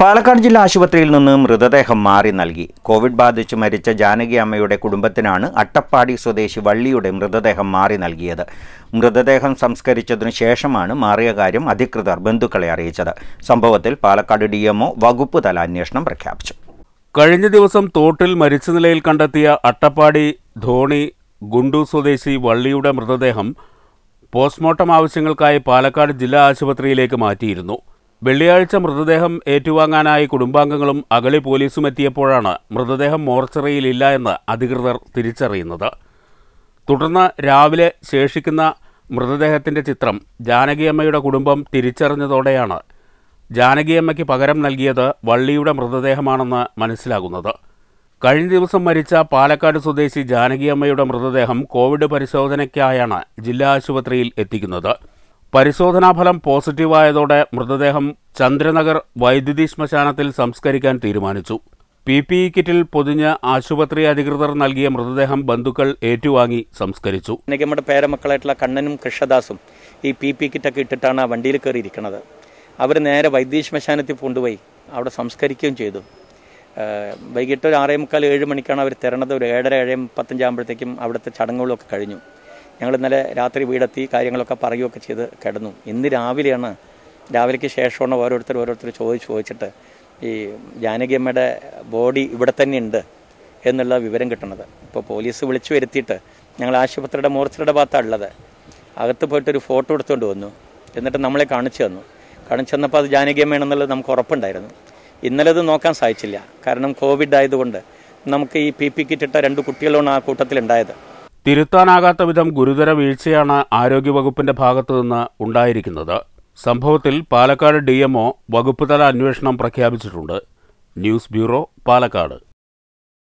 പാലക്കാട് ജില്ലാ ആശുപത്രിയിൽ നിന്ന് മൃതദേഹം മാറി നൽകി കോവിഡ് ബാധിച്ച് മരിച്ച ജാനകി അമ്മയുടെ കുടുംബത്തിനാണ് അട്ടപ്പാടി സ്വദേശി വള്ളിയുടെ മൃതദേഹം മാറി നൽകിയത് മൃതദേഹം സംസ്കരിച്ചതിനു ശേഷമാണ് മാറിയ കാര്യം അധികൃതർ ബന്ധുക്കളെ അറിയിച്ചത് സംഭവത്തിൽ പാലക്കാട് ഡി എംഒ വകുപ്പ് തല അന്വേഷണം പ്രഖ്യാപിച്ചു കഴിഞ്ഞ ദിവസം തോട്ടിൽ മരിച്ച നിലയിൽ കണ്ടെത്തിയ അട്ടപ്പാടി ധോണി ഗുണ്ടു സ്വദേശി വള്ളിയുടെ മൃതദേഹം പോസ്റ്റ്മോർട്ടം ആവശ്യങ്ങൾക്കായി പാലക്കാട് ജില്ലാ ആശുപത്രിയിലേക്ക് മാറ്റിയിരുന്നു വെള്ളിയാഴ്ച മൃതദേഹം ഏറ്റുവാങ്ങാനായി കുടുംബാംഗങ്ങളും അഗളി പോലീസും എത്തിയപ്പോഴാണ് മൃതദേഹം മോർച്ചറിയിലില്ല എന്ന് അധികൃതർ തിരിച്ചറിയുന്നത് തുടർന്ന് രാവിലെ ശേഷിക്കുന്ന മൃതദേഹത്തിൻ്റെ ചിത്രം ജാനകിയമ്മയുടെ കുടുംബം തിരിച്ചറിഞ്ഞതോടെയാണ് ജാനകിയമ്മയ്ക്ക് പകരം നൽകിയത് വള്ളിയുടെ മൃതദേഹമാണെന്ന് മനസ്സിലാകുന്നത് കഴിഞ്ഞ ദിവസം മരിച്ച പാലക്കാട് സ്വദേശി ജാനകിയമ്മയുടെ മൃതദേഹം കോവിഡ് പരിശോധനയ്ക്കായാണ് ജില്ലാ ആശുപത്രിയിൽ എത്തിക്കുന്നത് പരിശോധനാഫലം പോസിറ്റീവായതോടെ മൃതദേഹം ചന്ദ്രനഗർ വൈദ്യുതി ശ്മശാനത്തിൽ സംസ്കരിക്കാൻ തീരുമാനിച്ചു പി പി ഇ കിറ്റിൽ പൊതിഞ്ഞ് ആശുപത്രി അധികൃതർ നൽകിയ മൃതദേഹം ബന്ധുക്കൾ ഏറ്റുവാങ്ങി സംസ്കരിച്ചു നമ്മുടെ പേരമക്കളായിട്ടുള്ള കണ്ണനും കൃഷ്ണദാസും ഈ പി പി കിറ്റൊക്കെ ഇട്ടിട്ടാണ് ആ വണ്ടിയിൽ കയറിയിരിക്കുന്നത് അവർ നേരെ വൈദ്യുതി ശ്മശാനത്തിൽ കൊണ്ടുപോയി അവിടെ സംസ്കരിക്കുകയും ചെയ്തു വൈകിട്ട് ഒരു ആറേ മുക്കാൽ ഏഴ് മണിക്കാണ് അവർ തിരണത് ഒരു ഏഴര ഏഴ് പത്തഞ്ചാകുമ്പോഴത്തേക്കും അവിടുത്തെ ചടങ്ങുകളൊക്കെ കഴിഞ്ഞു ഞങ്ങൾ ഇന്നലെ രാത്രി വീടെത്തി കാര്യങ്ങളൊക്കെ പറയുകയൊക്കെ ചെയ്ത് കിടന്നു ഇന്ന് രാവിലെയാണ് രാവിലേക്ക് ശേഷമാണ് ഓരോരുത്തർ ഓരോരുത്തർ ചോദിച്ച് ചോദിച്ചിട്ട് ഈ ജാനകിയമ്മയുടെ ബോഡി ഇവിടെ തന്നെ ഉണ്ട് എന്നുള്ള വിവരം കിട്ടണത് ഇപ്പോൾ പോലീസ് വിളിച്ചു വരുത്തിയിട്ട് ഞങ്ങൾ ആശുപത്രിയുടെ മോർച്ചറിയുടെ ഭാഗത്താണ് ഉള്ളത് അകത്ത് പോയിട്ട് ഒരു ഫോട്ടോ എടുത്തുകൊണ്ട് വന്നു എന്നിട്ട് നമ്മളെ കാണിച്ചു തന്നു കാണിച്ചു തന്നപ്പോൾ അത് ജാനകിയമ്മയാണെന്നുള്ളത് നമുക്ക് ഉറപ്പുണ്ടായിരുന്നു ഇന്നലെ അത് നോക്കാൻ സാധിച്ചില്ല കാരണം കോവിഡ് ആയതുകൊണ്ട് നമുക്ക് ഈ പി പി കിറ്റിട്ട രണ്ട് കുട്ടികളാണ് ആ കൂട്ടത്തിലുണ്ടായത് തിരുത്താനാകാത്ത വിധം ഗുരുതര വീഴ്ചയാണ് ആരോഗ്യവകുപ്പിന്റെ ഭാഗത്തുനിന്ന് ഉണ്ടായിരിക്കുന്നത് സംഭവത്തിൽ പാലക്കാട് ഡി എംഒ വകുപ്പുതല അന്വേഷണം പ്രഖ്യാപിച്ചിട്ടുണ്ട് ന്യൂസ് ബ്യൂറോ പാലക്കാട്